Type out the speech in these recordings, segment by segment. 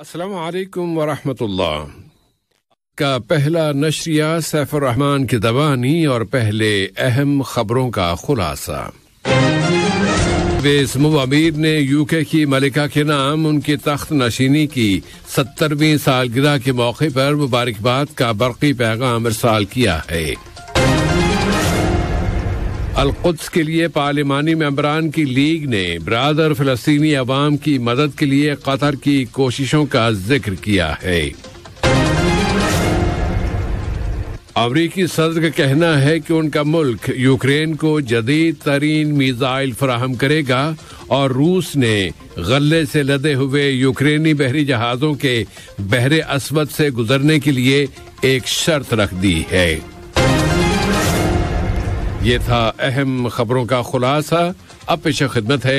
असलकम वरहमतुल्लाह का पहला नशरिया सैफुररहमान की दबानी और पहले अहम खबरों का खुलासा समूह अमीर ने यूके की मलिका के नाम उनकी तख्त नशीनी की सत्तरवीं सालगिरह के मौके पर मुबारकबाद का बरकी पैगाम इरसाल किया है अलकुद्स के लिए पार्लिमानी मेंबरान की लीग ने ब्रादर फलस्तनी अवाम की मदद के लिए कतर की कोशिशों का जिक्र किया है अमरीकी सदर का कहना है कि उनका मुल्क यूक्रेन को जदीद तरीन मिज़ाइल फराहम करेगा और रूस ने गले से लदे हुए यूक्रेनी बहरी जहाज़ों के बहरे असवद से गुजरने के लिए एक शर्त रख दी है ये था अहम खबरों का खुलासा अब पेश खिदमत है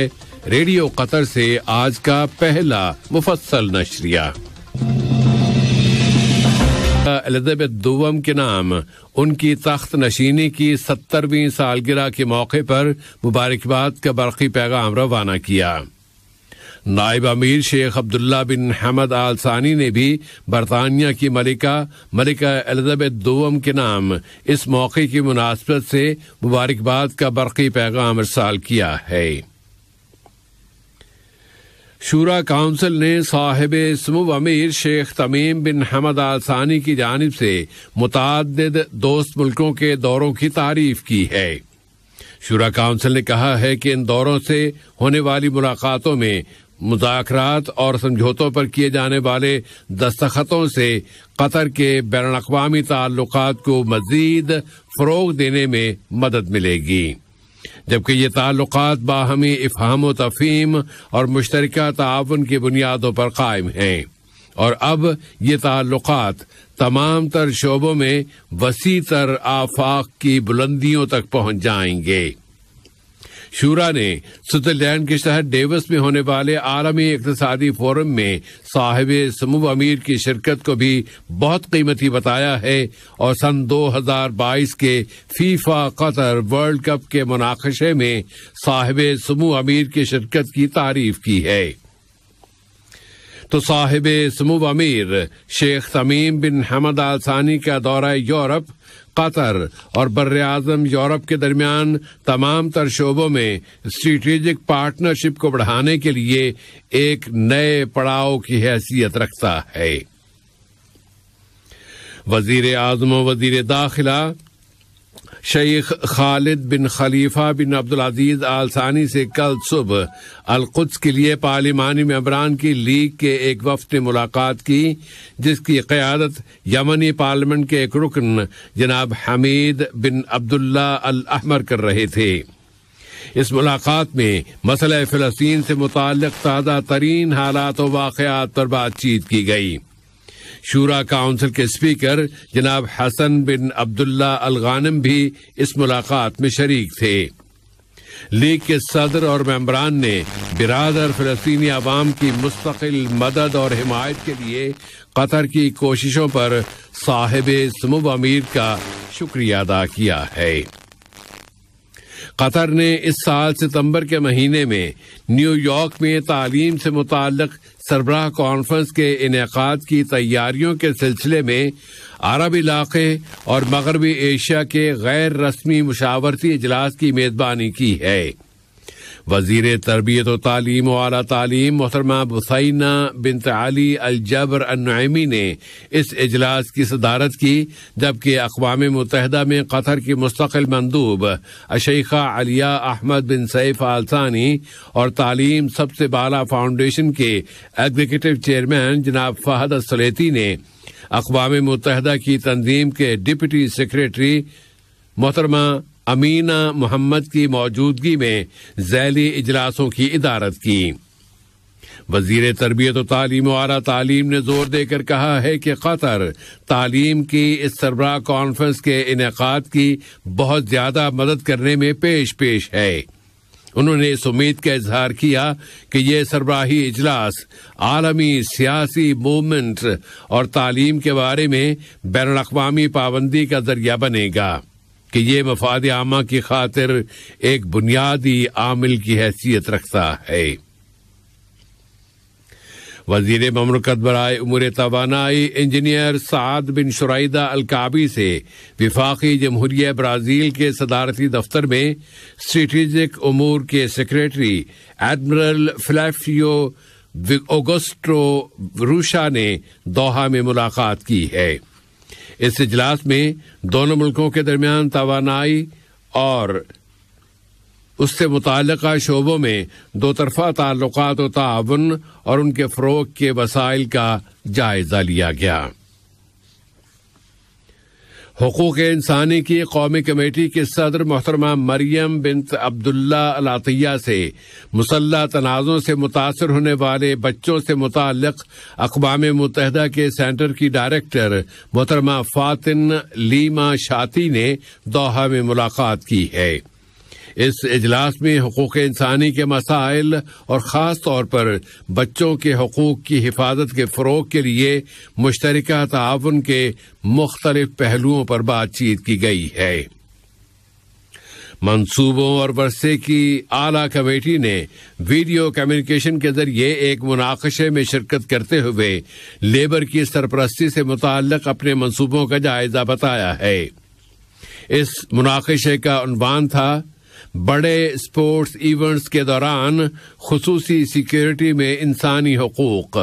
रेडियो कतर से आज का पहला मुफसल नशरिया दुवम के नाम उनकी तख्त नशीनी की सत्तरवीं सालगिरह के मौके पर मुबारकबाद का बरकी पैगाम रवाना किया नायब अमीर शेख अब्दुल्ला बिन हमद आल सानी ने भी बरतानिया की मलिका मलिका एलिजाबेथ दोम के नाम इस मौके की मुनासबत से मुबारकबाद का बरकी पैगाम इरसाल किया है शूरा काउंसिल ने साहिब समूह अमीर शेख तमीम बिन हमद आल सानी की जानब से मुतद दोस्त मुल्कों के दौरों की तारीफ की है शुरा काउंसिल ने कहा है कि इन दौरों से होने वाली मुलाकातों में मुखरत और समझौतों पर किए जाने वाले दस्तखतों से कतर के बैन अवी ताल्लुक को मजीद फरोग देने में मदद मिलेगी जबकि ये ताल्लुक बाहमी इफहम तफीम और मुश्तरक ताउन की बुनियादों पर कायम हैं और अब ये ताल्लुक तमाम तर शोबों में वसी तर आफाक की बुलंदियों तक पहुंच जाएंगे शूरा ने स्विट्जरलैंड के शहर डेवस में होने वाले आलमी इकतदी फोरम में साहिब समूह अमीर की शिरकत को भी बहुत कीमती बताया है और सन 2022 के फीफा कतर वर्ल्ड कप के मुनाकशे में साहिब समूह अमीर की शिरकत की तारीफ की है तो साहिब समूब अमीर शेख तमीम बिन हमद आल सानी का दौरा यूरोप कतर और बर आजम यूरोप के दरमियान तमाम तर शोबों में स्ट्रेटेजिक पार्टनरशिप को बढ़ाने के लिए एक नए पड़ाव की हैसियत रखता है वजीर आजम वजीर दाखिला शेख खालिद बिन खलीफा बिन अब्दुल अजीज आल सानी से कल सुबह अलकुद्स के लिए पार्लिमानी मेम्बरान की लीग के एक वफद ने मुलाकात की जिसकी क्यादत यमनी पार्लियामेंट के एक रुकन जनाब हमीद बिन अब्दुल्ला अल अहमर कर रहे थे इस मुलाकात में मसल फ़लस्तीन से मुतल ताज़ा तरीन हालात वाकत पर बातचीत की गई शूरा काउंसिल के स्पीकर जनाब हसन बिन अब्दुल्ला अल गानम भी इस मुलाकात में शरीक थे लीग के सदर और मेम्बरान ने बिरादर फलस्तनी आवाम की मुस्तकिल मदद और हिमायत के लिए कतर की कोशिशों पर साहिब समूब अमीर का शुक्रिया अदा किया है कतर ने इस साल सितंबर के महीने में न्यूयॉर्क में तालीम से मुतल सरबराह कॉन्फ्रेंस के इनका की तैयारियों के सिलसिले में अरब इलाके और मगरबी एशिया के गैर रस्मी मुशावरती इजलास की मेज़बानी की है वजीर तरबियत तालीम और तालीम मोहतरमा बुसैना बिन तली अलजबर अनुमी ने इस अजलास की सदारत की जबकि अकवाम मुतहदा में कतर की मुस्तकिल मंदूब अशीखा अलिया अहमद बिन सैफ आलसानी और तालीम सबसे बाला फाउंडेशन के एग्जीक्यूटिव चेयरमैन जनाब फहद असलेती ने अकवा मुतहदा की तंजीम के डिप्टी सेक्रेटरी मोहतरमा अमीना मोहम्मद की मौजूदगी में जैली इजलासों की इदारत की वजीर तरबियत तालीम आला तालीम ने जोर देकर कहा है कि कतर तालीम की इस सरबरा कॉन्फ्रेंस के इनका की बहुत ज्यादा मदद करने में पेश पेश है उन्होंने इस उम्मीद का इजहार किया कि यह सरबराही इजलास आलमी सियासी मूवमेंट और तालीम के बारे में बैन अवी पाबंदी का जरिया बनेगा कि ये मफाद आमा की खातिर एक बुनियादी आमिल की हैसियत रखता है वजीर ममरकत बरए उमर तोानाई इंजीनियर साद बिन शुराइदा अलकाबी से विफाकी जमहूरिया ब्राज़ील के सदारती दफ्तर में स्ट्रेटिजिक उमूर के सेक्रेटरी एडमिरल फ्लैफियो ओगस्ट्रो रूशा ने दोहा में मुलाकात की है इस इजलास में दोनों मुल्कों के दरमियान तोानाई और उससे मुतल शोबों में दो तरफा ताल्लुक और ताउन और उनके फ़रोग के वसाइल का जायज़ा लिया गया हकूक इंसानी की कौमी कमेटी के सदर मोहतरमा मरियम बिन अब्दुल्ला अलातिया से मुसल्ला तनाज़ों से मुतासर होने वाले बच्चों से मुतल अकवाम मुतहदा के सेंटर की डायरेक्टर मोहतरमा फातिन लीमा शाती ने दोहा में मुलाकात की है इस इजलास में हकूक इंसानी के मसाइल और ख़ास तौर पर बच्चों के हकूक़ की हिफाजत के फ़रोग के लिए मुश्तर ताउन के मुख्तलिफ पहलुओं पर बातचीत की गई है मंसूबों और वर्षे की आला कमेटी ने वीडियो कम्युनिकेशन के जरिए एक मुनाकशे में शिरकत करते हुए लेबर की सरपरस्ती से मुतल अपने मंसूबों का जायजा बताया है इस मुनाकशे का अनुमान था बड़े स्पोर्ट्स इवेंट्स के दौरान खसूसी सिक्योरिटी में इंसानी हकूक़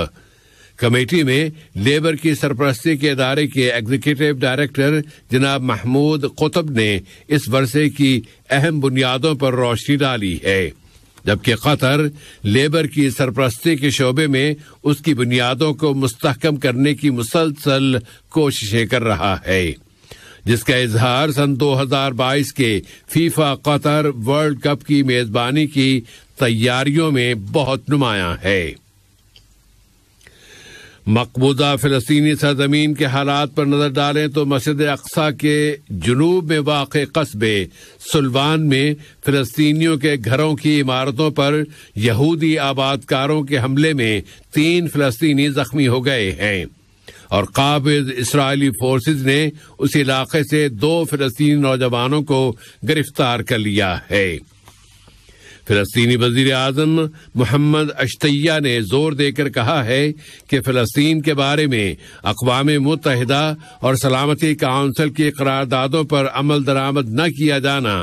कमेटी में लेबर की सरपरस्ती के अदारे के एग्जीक्यूटिव डायरेक्टर जनाब महमूद कुतुब ने इस वर्षे की अहम बुनियादों पर रोशनी डाली है जबकि कतर लेबर की सरपरस्ती के शोबे में उसकी बुनियादों को मुस्तकम करने की मुसलसल कोशिशें कर रहा है जिसका इजहार सन 2022 के फीफा कतर वर्ल्ड कप की मेजबानी की तैयारियों में बहुत नुमाया है मकबूजा फिलस्तीनी सरजमीन के हालात पर नजर डालें तो मस्जिद अक्सा के जुनूब में वाक़ कस्बे सुलवान में फिलस्तीनियों के घरों की इमारतों पर यहूदी आबादकारों के हमले में तीन फिलस्तीनी जख्मी हो गए हैं और काबिज इसराइली फोर्सेज ने उस इलाके से दो फिलस्तीनी नौजवानों को गिरफ्तार कर लिया है फिलस्तीनी वजीर आजम मोहम्मद अश्तैया ने जोर देकर कहा है कि फिलस्तीन के बारे में अकवा मुतहदा और सलामती काउंसिल की करारदादों पर अमल दरामद न किया जाना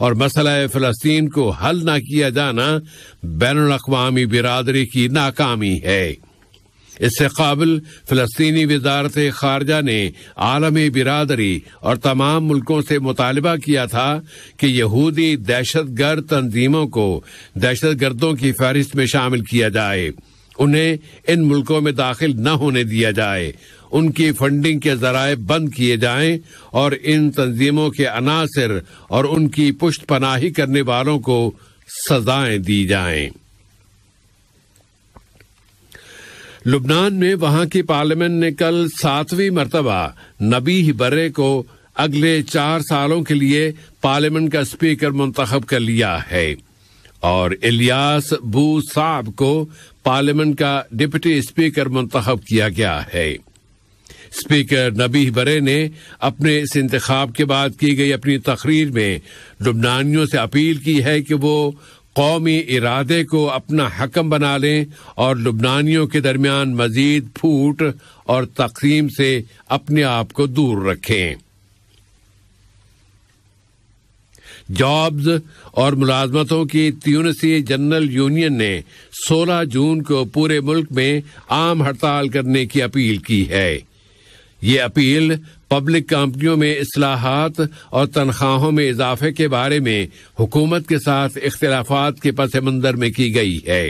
और मसला फिलस्तीन को हल न किया जाना बैन अवी बिरादरी की नाकामी है इससे काबिल फलस्तीनी वजारत खारजा ने आलमी बिरादरी और तमाम मुल्कों से मुतालबा किया था कि यहूदी दहशत गर्द तनजीमों को दहशत गर्दों की फहरिस्त में शामिल किया जाए उन्हें इन मुल्कों में दाखिल न होने दिया जाए उनकी फंडिंग के जराए बंद किए जाएं और इन तंजीमों के अनासर और उनकी पुष्ट पनाही करने वालों को सजाएं दी जाएं। लुबनान में वहां की पार्लियामेंट ने कल सातवीं मरतबा नबी बर्रे को अगले चार सालों के लिए पार्लियामेंट का स्पीकर मुंतखब कर लिया है और इलियास बू साहब को पार्लियामेंट का डिप्टी स्पीकर मुंतखब किया गया है स्पीकर नबी बरे ने अपने इस इंतखाब के बाद की गई अपनी तकरीर में लुबनानियों से अपील की है कि वो कौमी इरादे को अपना हकम बना लें और लुबनानियों के दरमियान मजीद फूट और तकसीम से अपने आप को दूर रखें जॉब्स और मुलाजमतों की त्यूनसी जनरल यूनियन ने 16 जून को पूरे मुल्क में आम हड़ताल करने की अपील की है ये अपील पब्लिक कंपनियों में असलाहत और तनख्वाहों में इजाफे के बारे में हुकूमत के साथ इख्तलाफ के पस मंजर में की गई है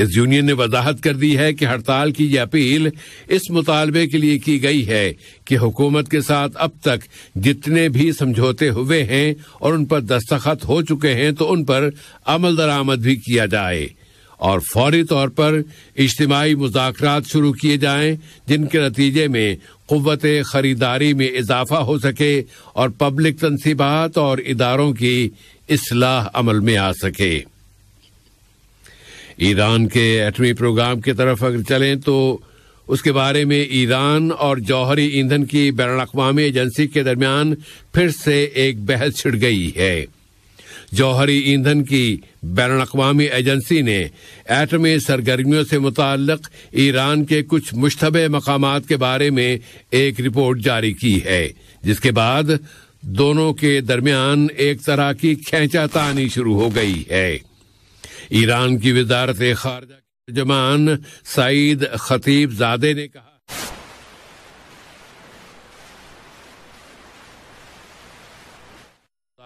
इस यूनियन ने वजाहत कर दी है कि हड़ताल की यह अपील इस मुतालबे के लिए की गई है कि हुकूमत के साथ अब तक जितने भी समझौते हुए हैं और उन पर दस्तखत हो चुके हैं तो उन पर अमल दरामद भी किया जाए और फौरी तौर पर इज्तमाही मुजात शुरू किए जाएं जिनके नतीजे में क़वत ख़रीदारी में इजाफा हो सके और पब्लिक तनसीबात और इदारों की असलाह अमल में आ सके ईरान के एटमी प्रोग्राम की तरफ अगर चलें तो उसके बारे में ईरान और जौहरी ईंधन की बैन अवी एजेंसी के दरमियान फिर से एक बहस छिड़ गई है जौहरी ईंधन की बैन अवी एजेंसी ने एटमी सरगर्मियों से मुतल ईरान के कुछ मुश्तब मकाम के बारे में एक रिपोर्ट जारी की है जिसके बाद दोनों के दरमियान एक तरह की खेचातानी शुरू हो गई है ईरान की वजारत खारजा जमान सईद खतीब जादे ने कहा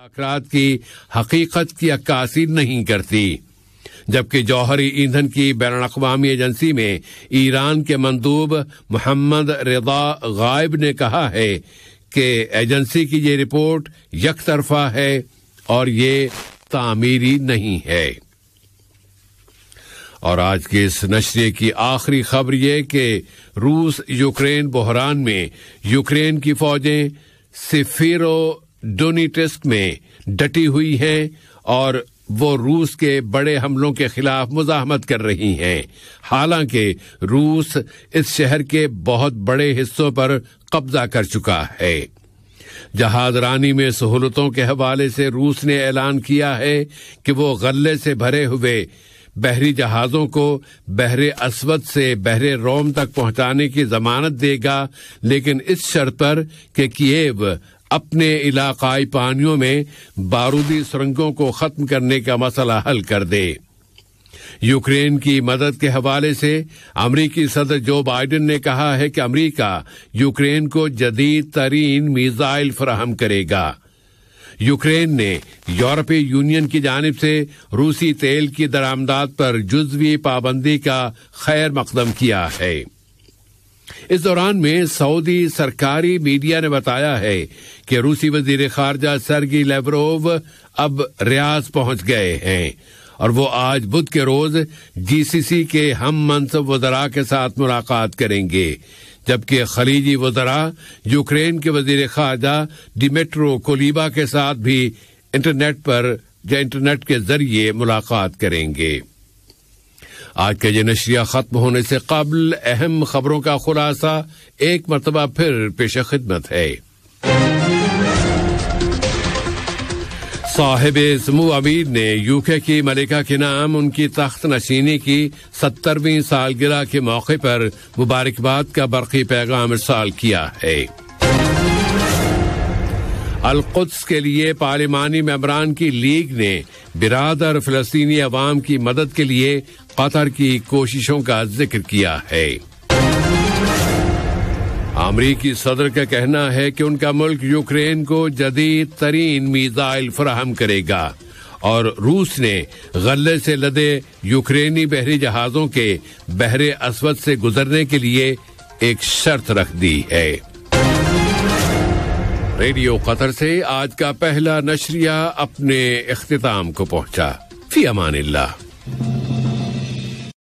अखराज की हकीकत की अक्कासी नहीं करती जबकि जौहरी ईंधन की बैन अवी एजेंसी में ईरान के मंदूब मोहम्मद रजा गायब ने कहा है कि एजेंसी की ये रिपोर्ट यकतरफा है और ये तामीरी नहीं है और आज के इस नशरे की आखिरी खबर यह कि रूस यूक्रेन बहरान में यूक्रेन की फौजें सिफिरो डोनीटेस्क में डटी हुई हैं और वो रूस के बड़े हमलों के खिलाफ मुजाहमत कर रही हैं हालांकि रूस इस शहर के बहुत बड़े हिस्सों पर कब्जा कर चुका है जहाजरानी में सहूलतों के हवाले से रूस ने ऐलान किया है कि वो गले से भरे हुए बहरी जहाज़ों को बहरे असवद से बहरे रोम तक पहुंचाने की जमानत देगा लेकिन इस शर्त पर कि किएव अपने इलाकाई पानियों में बारूदी सुरंगों को खत्म करने का मसला हल कर दे यूक्रेन की मदद के हवाले से अमरीकी सदर जो बाइडेन ने कहा है कि अमरीका यूक्रेन को जदीद तरीन मिजाइल फराहम करेगा यूक्रेन ने यूरोपीय यूनियन की जानब से रूसी तेल की दरामदात पर जुजवी पाबंदी का खैर मकदम किया है इस दौरान में सऊदी सरकारी मीडिया ने बताया है कि रूसी वजीर खारजा सरगी लेवरोव अब रियाज पहुंच गए हैं और वो आज बुध के रोज जीसीसी के हम मनसब वजरा के साथ मुलाकात करेंगे जबकि खलीजी वजरा यूक्रेन के वजीर खारजा डिमेट्रो कोलीबा के साथ भी इंटरनेट पर या इंटरनेट के जरिए मुलाकात करेंगे आज के ये नशरिया खत्म होने से कबल अहम खबरों का खुलासा एक मरतबा फिर पेश खिदमत है साहिब समूह अमीर ने यूके की मलिका के नाम उनकी तख्त नशीनी की सत्तरवीं सालगिरह के मौके पर मुबारकबाद का बरकी पैगाम इरसाल किया है अलकुद्स के लिए पार्लिमानी मेम्बरान की लीग ने बिरादर फलस्तनी अवाम की मदद के लिए कतर की कोशिशों का जिक्र किया है अमरीकी सदर का कहना है कि उनका मुल्क यूक्रेन को जदीद तरीन मिजाइल फराहम करेगा और रूस ने गले से लदे यूक्रेनी बहरी जहाजों के बहरे असवद से गुजरने के लिए एक शर्त रख दी है रेडियो कतर से आज का पहला नशरिया अपने अख्तितम को पहुंचा फी अमान